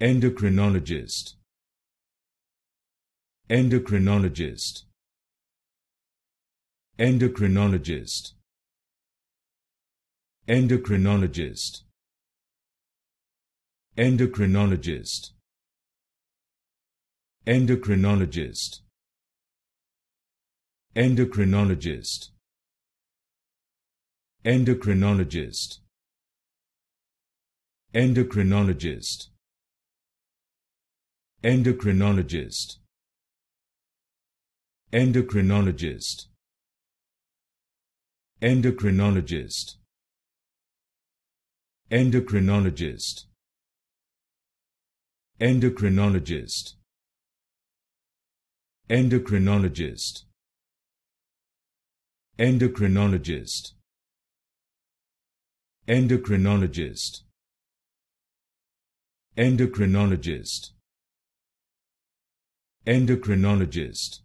endocrinologist endocrinologist endocrinologist endocrinologist endocrinologist endocrinologist endocrinologist endocrinologist endocrinologist endocrinologist endocrinologist endocrinologist endocrinologist endocrinologist endocrinologist endocrinologist endocrinologist endocrinologist endocrinologist